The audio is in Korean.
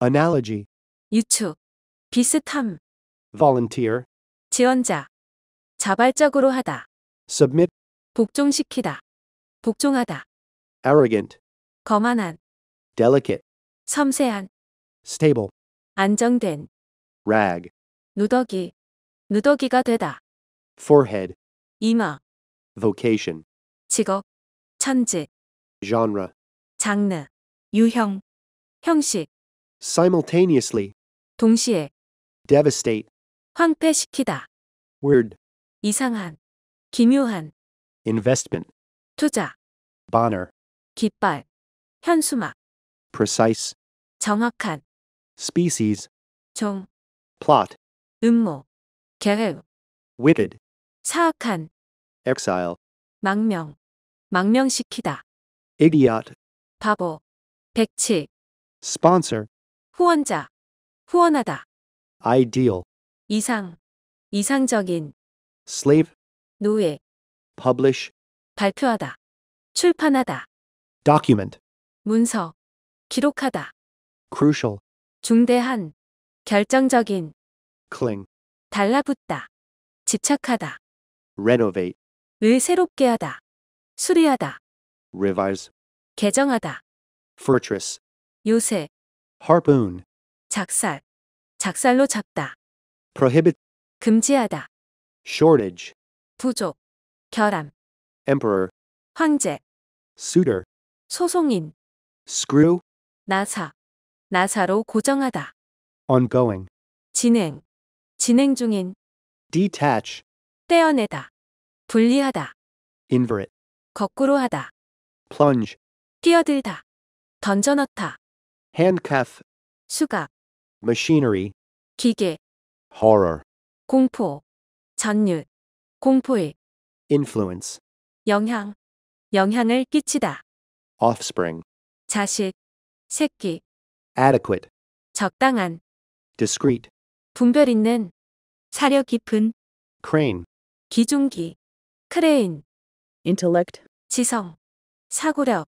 analogy, 유추, 비슷함, volunteer, 지원자, 자발적으로 하다, submit, 복종시키다, 복종하다, arrogant, 거만한, delicate, 섬세한, stable, 안정된, rag, 누더기, 누더기가 되다, forehead, 이마, vocation, 직업, 천지 genre, 장르, 유형, 형식, simultaneously 동시에 devastate 황폐시키다 word 이상한 기묘한 investment 투자 Bonner. 깃발. 현수막. Precise. 정확한. Species. 종. Plot. 음모. 계획. Wicked. 사악한. Exile. 망명. 망명시키다. Idiot. 바보. 백치. Sponsor. 후원자, 후원하다. ideal, 이상, 이상적인, slave, 노예, publish, 발표하다. 출판하다. document, 문서, 기록하다. crucial, 중대한, 결정적인, cling, 달라붙다. 집착하다. renovate, 을 새롭게 하다. 수리하다. revise, 개정하다. fortress, 요새, harpoon, 작살, 작살로 잡다, prohibit, 금지하다, shortage, 부족, 결함, emperor, 황제, suitor, 소송인, screw, 나사, 나사로 고정하다, ongoing, 진행, 진행 중인, detach, 떼어내다, 분리하다, invert, 거꾸로 하다, plunge, 뛰어들다, 던져넣다. handcuff 수갑 machinery 기계 horror 공포 전류 공포의 influence 영향 영향을 끼치다 offspring 자식 새끼 adequate 적당한 discreet 분별 있는 사려 깊은 crane 기중기 크레인 intellect 지성 사고력